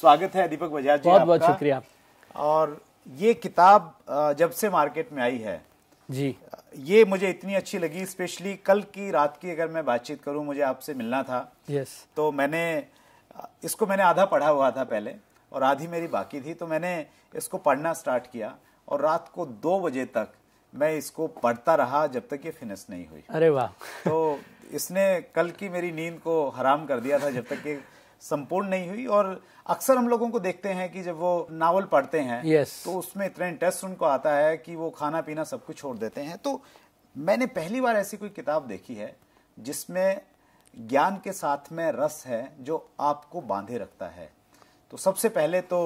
स्वागत है दीपक बजाज जी बहुत बहुत शुक्रिया और ये किताब जब से मार्केट में आई है जी ये मुझे इतनी अच्छी लगी स्पेशली कल की रात की अगर मैं बातचीत करूं मुझे आपसे मिलना था यस तो मैंने इसको मैंने आधा पढ़ा हुआ था पहले और आधी मेरी बाकी थी तो मैंने इसको पढ़ना स्टार्ट किया और रात को दो बजे तक मैं इसको पढ़ता रहा जब तक ये फिनिश नहीं हुई अरे वाह तो इसने कल की मेरी नींद को हराम कर दिया था जब तक कि संपूर्ण नहीं हुई और अक्सर हम लोगों को देखते हैं कि जब वो नावल पढ़ते हैं yes. तो उसमें इतना इंटरेस्ट उनको आता है कि वो खाना पीना सब कुछ छोड़ देते हैं तो मैंने पहली बार ऐसी कोई किताब देखी है जिसमें ज्ञान के साथ में रस है जो आपको बांधे रखता है तो सबसे पहले तो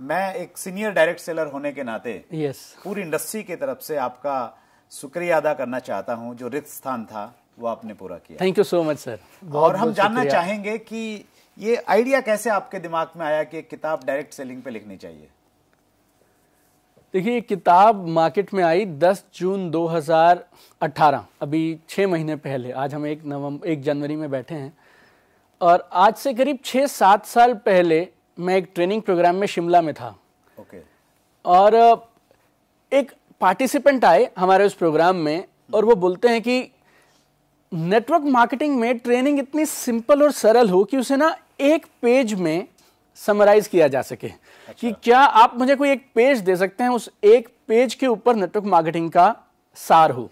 मैं एक सीनियर डायरेक्ट सेलर होने के नाते yes. पूरी इंडस्ट्री की तरफ से आपका शुक्रिया अदा करना चाहता हूं जो रिक्त स्थान था वो आपने पूरा किया thank you so much sir और हम जानना चाहेंगे कि ये आइडिया कैसे आपके दिमाग में आया कि किताब डायरेक्ट सेलिंग पे लिखनी चाहिए देखिए किताब मार्केट में आई 10 जून 2018 अभी छः महीने पहले आज हम एक नवंबर एक जनवरी में बैठे हैं और आज से करीब छः सात साल पहले मैं एक ट्रेनिंग प्रोग्राम में शिमला में था ओके okay. और एक पार्टिसिपेंट आए हमारे उस प्रोग्राम में और वो बोलते हैं कि नेटवर्क मार्केटिंग में ट्रेनिंग इतनी सिंपल और सरल हो कि उसे ना एक पेज में समराइज किया जा सके अच्छा। कि क्या आप मुझे कोई एक पेज दे सकते हैं उस एक पेज के ऊपर नेटवर्क मार्केटिंग का सार हो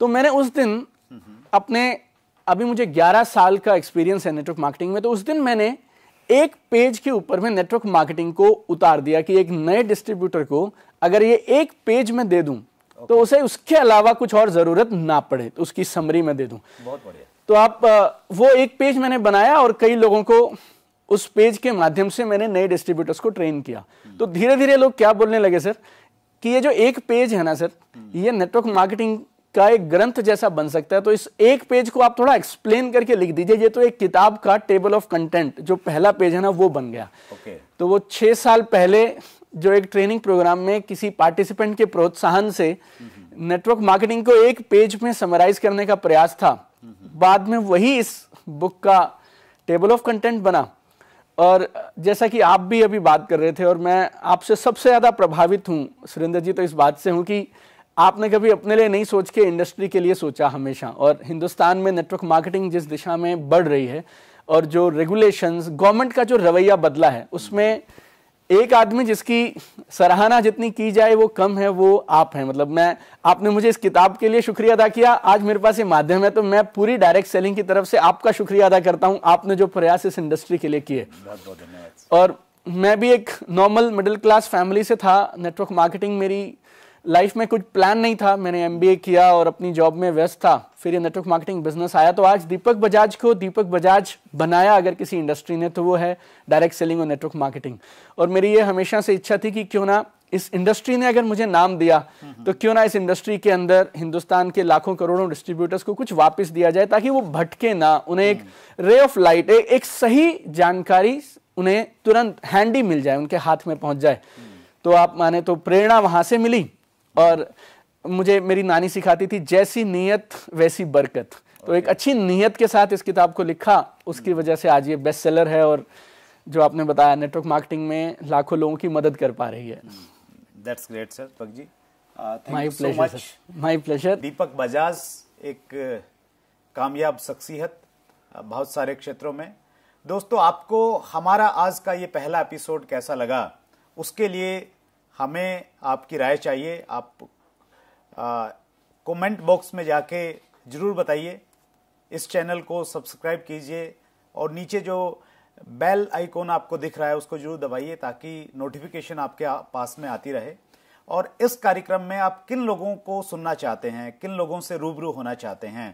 तो मैंने उस दिन हम्म। अपने अभी मुझे 11 साल का एक्सपीरियंस है नेटवर्क मार्केटिंग में तो उस दिन मैंने एक पेज के ऊपर में नेटवर्क मार्केटिंग को उतार दिया कि एक नए डिस्ट्रीब्यूटर को अगर ये एक पेज में दे दूं okay. तो उसे उसके अलावा कुछ और जरूरत ना पड़े तो उसकी समरी में दे दूं बहुत बढ़िया तो आप वो एक पेज मैंने बनाया और कई लोगों को उस पेज के माध्यम से मैंने नए डिस्ट्रीब्यूटर्स को ट्रेन किया तो धीरे धीरे लोग क्या बोलने लगे सर कि ये जो एक पेज है ना सर हम्म। ये नेटवर्क मार्केटिंग का एक ग्रंथ जैसा बन सकता है तो इस एक पेज को आप थोड़ा एक्सप्लेन करके लिख दीजिए ये तो एक किताब का टेबल ऑफ कंटेंट जो पहला पेज है ना वो बन गया okay. तो वो छह साल पहले जो एक ट्रेनिंग प्रोग्राम में किसी पार्टिसिपेंट के प्रोत्साहन से नेटवर्क हम्म। मार्केटिंग को एक पेज में समराइज करने का प्रयास था हम्म। बाद में वही इस बुक का टेबल ऑफ कंटेंट बना और जैसा कि आप भी अभी बात कर रहे थे और मैं आपसे सबसे ज़्यादा प्रभावित हूँ सुरेंद्र जी तो इस बात से हूँ कि आपने कभी अपने लिए नहीं सोच के इंडस्ट्री के लिए सोचा हमेशा और हिंदुस्तान में नेटवर्क मार्केटिंग जिस दिशा में बढ़ रही है और जो रेगुलेशंस गवर्नमेंट का जो रवैया बदला है उसमें एक आदमी जिसकी सराहना जितनी की जाए वो कम है वो आप हैं मतलब मैं आपने मुझे इस किताब के लिए शुक्रिया अदा किया आज मेरे पास ये माध्यम है तो मैं पूरी डायरेक्ट सेलिंग की तरफ से आपका शुक्रिया अदा करता हूँ आपने जो प्रयास इस इंडस्ट्री के लिए किए और मैं भी एक नॉर्मल मिडिल क्लास फैमिली से था नेटवर्क मार्केटिंग मेरी लाइफ में कुछ प्लान नहीं था मैंने एम किया और अपनी जॉब में व्यस्त था फिर ये नेटवर्क मार्केटिंग बिजनेस आया तो आज दीपक बजाज को दीपक बजाज बनाया अगर किसी इंडस्ट्री ने तो वो है डायरेक्ट सेलिंग और नेटवर्क मार्केटिंग और मेरी ये हमेशा से इच्छा थी कि क्यों ना इस इंडस्ट्री ने अगर मुझे नाम दिया हम्म, तो हम्म। क्यों ना इस इंडस्ट्री के अंदर हिंदुस्तान के लाखों करोड़ों डिस्ट्रीब्यूटर्स को कुछ वापस दिया जाए ताकि वो भटके ना उन्हें एक रे ऑफ लाइट एक सही जानकारी उन्हें तुरंत हैंडी मिल जाए उनके हाथ में पहुंच जाए हम्म। तो आप माने तो प्रेरणा वहां से मिली और मुझे मेरी नानी सिखाती थी जैसी नीयत वैसी बरकत okay. तो एक अच्छी नीयत के साथ इस किताब को लिखा उसकी hmm. वजह से आज ये बेस्ट सेलर है और जो आपने बताया नेटवर्क मार्केटिंग में लाखों लोगों की मदद कर पा रही है दैट्स ग्रेट सर पग जी my pleasure my pleasure Deepak Bajaj एक uh, कामयाब शख्सियत uh, बहुत सारे क्षेत्रों में दोस्तों आपको हमारा आज का ये पहला एपिसोड कैसा लगा उसके लिए हमें आपकी राय चाहिए आप कमेंट बॉक्स में जाके ज़रूर बताइए इस चैनल को सब्सक्राइब कीजिए और नीचे जो बेल आइकॉन आपको दिख रहा है उसको जरूर दबाइए ताकि नोटिफिकेशन आपके पास में आती रहे और इस कार्यक्रम में आप किन लोगों को सुनना चाहते हैं किन लोगों से रूबरू होना चाहते हैं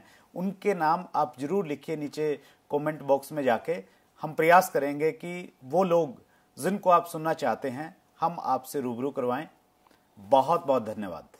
उनके नाम आप जरूर लिखिए नीचे कमेंट बॉक्स में जाके हम प्रयास करेंगे कि वो लोग जिनको आप सुनना चाहते हैं हम आपसे रूबरू करवाएं बहुत बहुत धन्यवाद